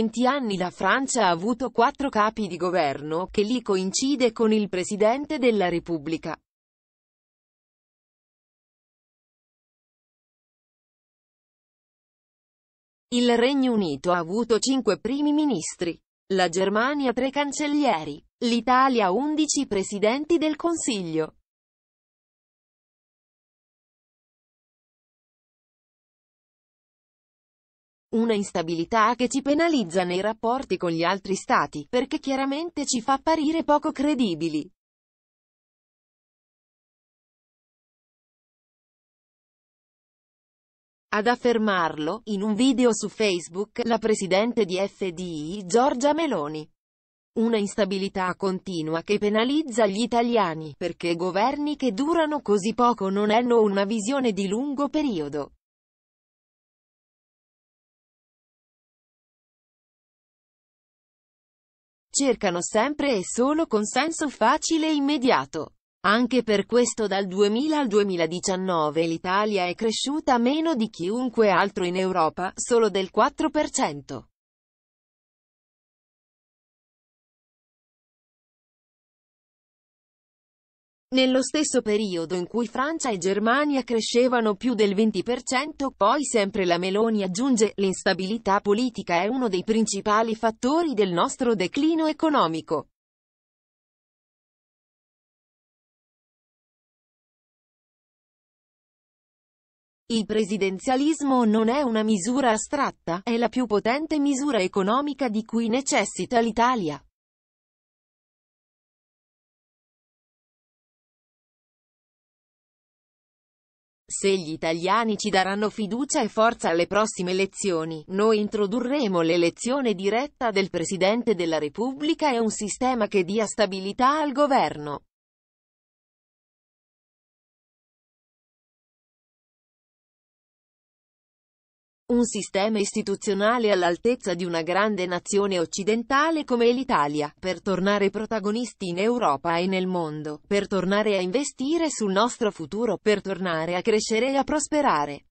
20 anni la Francia ha avuto quattro capi di governo, che lì coincide con il Presidente della Repubblica. Il Regno Unito ha avuto cinque primi ministri, la Germania tre cancellieri, l'Italia undici presidenti del Consiglio. Una instabilità che ci penalizza nei rapporti con gli altri stati, perché chiaramente ci fa apparire poco credibili. Ad affermarlo, in un video su Facebook, la presidente di FDI, Giorgia Meloni. Una instabilità continua che penalizza gli italiani, perché governi che durano così poco non hanno una visione di lungo periodo. cercano sempre e solo consenso facile e immediato. Anche per questo dal 2000 al 2019 l'Italia è cresciuta meno di chiunque altro in Europa, solo del 4%. Nello stesso periodo in cui Francia e Germania crescevano più del 20%, poi sempre la Meloni aggiunge, l'instabilità politica è uno dei principali fattori del nostro declino economico. Il presidenzialismo non è una misura astratta, è la più potente misura economica di cui necessita l'Italia. Se gli italiani ci daranno fiducia e forza alle prossime elezioni, noi introdurremo l'elezione diretta del Presidente della Repubblica e un sistema che dia stabilità al governo. Un sistema istituzionale all'altezza di una grande nazione occidentale come l'Italia, per tornare protagonisti in Europa e nel mondo, per tornare a investire sul nostro futuro, per tornare a crescere e a prosperare.